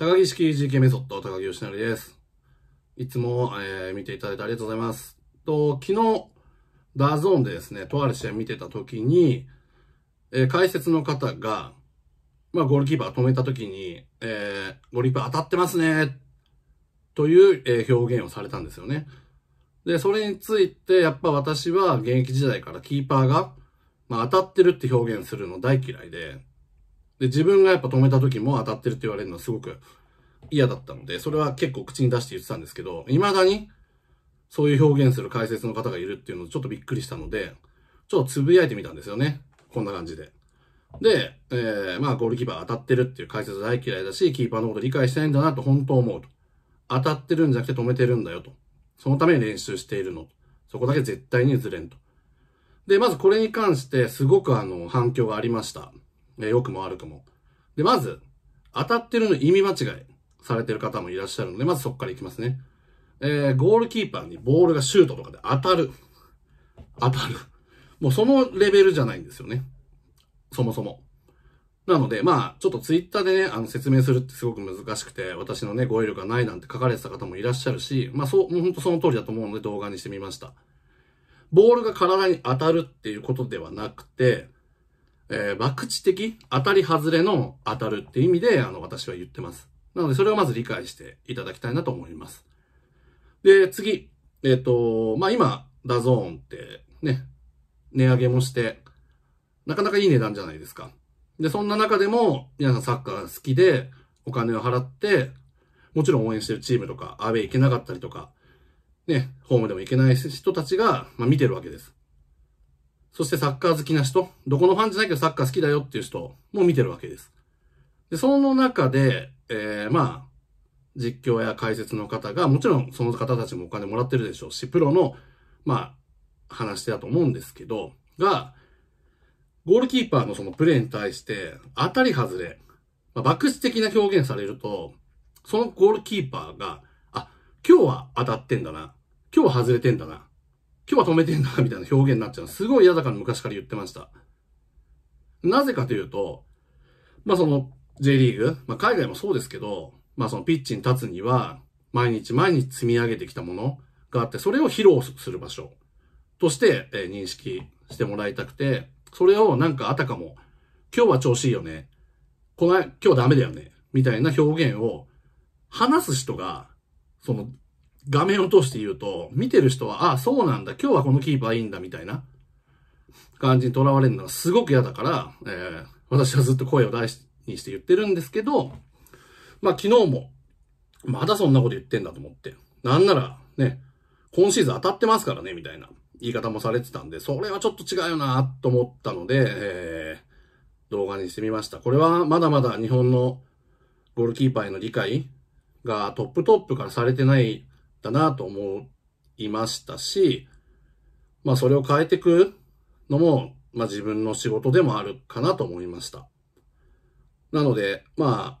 高木式 GK メソッド、高木義成です。いつも、えー、見ていただいてありがとうございます。と、昨日、ダーゾーンでですね、とある試合見てた時に、えー、解説の方が、まあ、ゴールキーパー止めた時に、えー、ゴールキーパー当たってますね、という、え表現をされたんですよね。で、それについて、やっぱ私は現役時代からキーパーが、まあ、当たってるって表現するの大嫌いで、で、自分がやっぱ止めた時も当たってるって言われるのはすごく嫌だったので、それは結構口に出して言ってたんですけど、未だにそういう表現する解説の方がいるっていうのをちょっとびっくりしたので、ちょっとつぶやいてみたんですよね。こんな感じで。で、えー、まあゴールキーパー当たってるっていう解説大嫌いだし、キーパーのこと理解してないんだなと本当思うと。当たってるんじゃなくて止めてるんだよと。そのために練習しているの。そこだけ絶対にずれんと。で、まずこれに関してすごくあの反響がありました。ね、良くも悪くも。で、まず、当たってるの意味間違いされてる方もいらっしゃるので、まずそこからいきますね。えー、ゴールキーパーにボールがシュートとかで当たる。当たる。もうそのレベルじゃないんですよね。そもそも。なので、まあ、ちょっとツイッターでね、あの、説明するってすごく難しくて、私のね、語彙力がないなんて書かれてた方もいらっしゃるし、まあ、そう、もうほんとその通りだと思うので動画にしてみました。ボールが体に当たるっていうことではなくて、えー、爆地的当たり外れの当たるっていう意味で、あの、私は言ってます。なので、それをまず理解していただきたいなと思います。で、次。えっ、ー、と、まあ、今、ダゾーンってね、値上げもして、なかなかいい値段じゃないですか。で、そんな中でも、皆さんサッカーが好きで、お金を払って、もちろん応援してるチームとか、アウェイ行けなかったりとか、ね、ホームでも行けない人たちが、まあ、見てるわけです。そしてサッカー好きな人、どこのファンじゃないけどサッカー好きだよっていう人も見てるわけです。で、その中で、えー、まあ、実況や解説の方が、もちろんその方たちもお金もらってるでしょうし、プロの、まあ、話だと思うんですけど、が、ゴールキーパーのそのプレーに対して、当たり外れ、まあ、爆死的な表現されると、そのゴールキーパーが、あ、今日は当たってんだな。今日は外れてんだな。今日は止めてんな、みたいな表現になっちゃう。すごい嫌だから昔から言ってました。なぜかというと、まあその J リーグ、まあ海外もそうですけど、まあそのピッチに立つには、毎日毎日積み上げてきたものがあって、それを披露する場所として認識してもらいたくて、それをなんかあたかも、今日は調子いいよね。この、今日ダメだよね。みたいな表現を、話す人が、その画面を通して言うと、見てる人は、ああ、そうなんだ、今日はこのキーパーいいんだ、みたいな感じにとらわれるのがすごく嫌だから、えー、私はずっと声を大にして言ってるんですけど、まあ昨日も、まだそんなこと言ってんだと思って。なんなら、ね、今シーズン当たってますからね、みたいな言い方もされてたんで、それはちょっと違うよな、と思ったので、えー、動画にしてみました。これはまだまだ日本のゴールキーパーへの理解がトップトップからされてないだななと思いましたし、まあそれを変えていくのも、まあ自分の仕事でもあるかなと思いました。なので、まあ、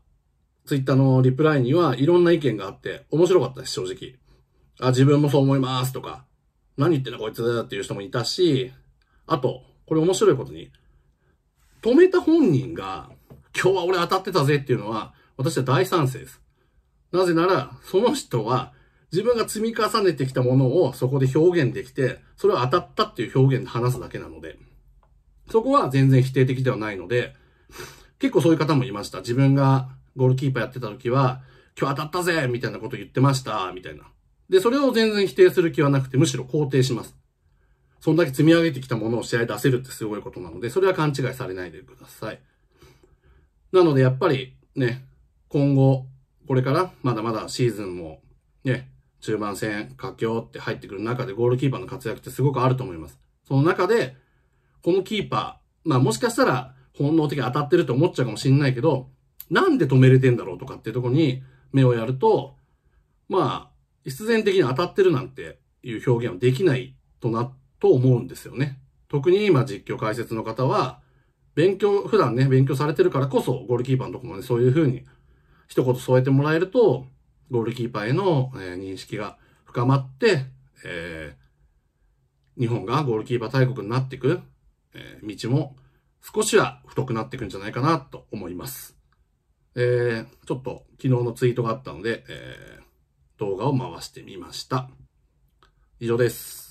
ツイッターのリプライにはいろんな意見があって面白かったです、正直。あ、自分もそう思いますとか、何言ってんだこいつっていう人もいたし、あと、これ面白いことに、止めた本人が、今日は俺当たってたぜっていうのは、私は大賛成です。なぜなら、その人は自分が積み重ねてきたものをそこで表現できて、それを当たったっていう表現で話すだけなので、そこは全然否定的ではないので、結構そういう方もいました。自分がゴールキーパーやってた時は、今日当たったぜみたいなこと言ってましたみたいな。で、それを全然否定する気はなくて、むしろ肯定します。そんだけ積み上げてきたものを試合出せるってすごいことなので、それは勘違いされないでください。なので、やっぱりね、今後、これからまだまだシーズンもね、中盤戦、佳境って入ってくる中でゴールキーパーの活躍ってすごくあると思います。その中で、このキーパー、まあもしかしたら本能的に当たってると思っちゃうかもしんないけど、なんで止めれてんだろうとかっていうとこに目をやると、まあ、必然的に当たってるなんていう表現はできないとな、と思うんですよね。特に今実況解説の方は、勉強、普段ね、勉強されてるからこそ、ゴールキーパーのとこもね、そういうふうに、一言添えてもらえると、ゴールキーパーへの、えー、認識が深まって、えー、日本がゴールキーパー大国になっていく、えー、道も少しは太くなっていくんじゃないかなと思います。えー、ちょっと昨日のツイートがあったので、えー、動画を回してみました。以上です。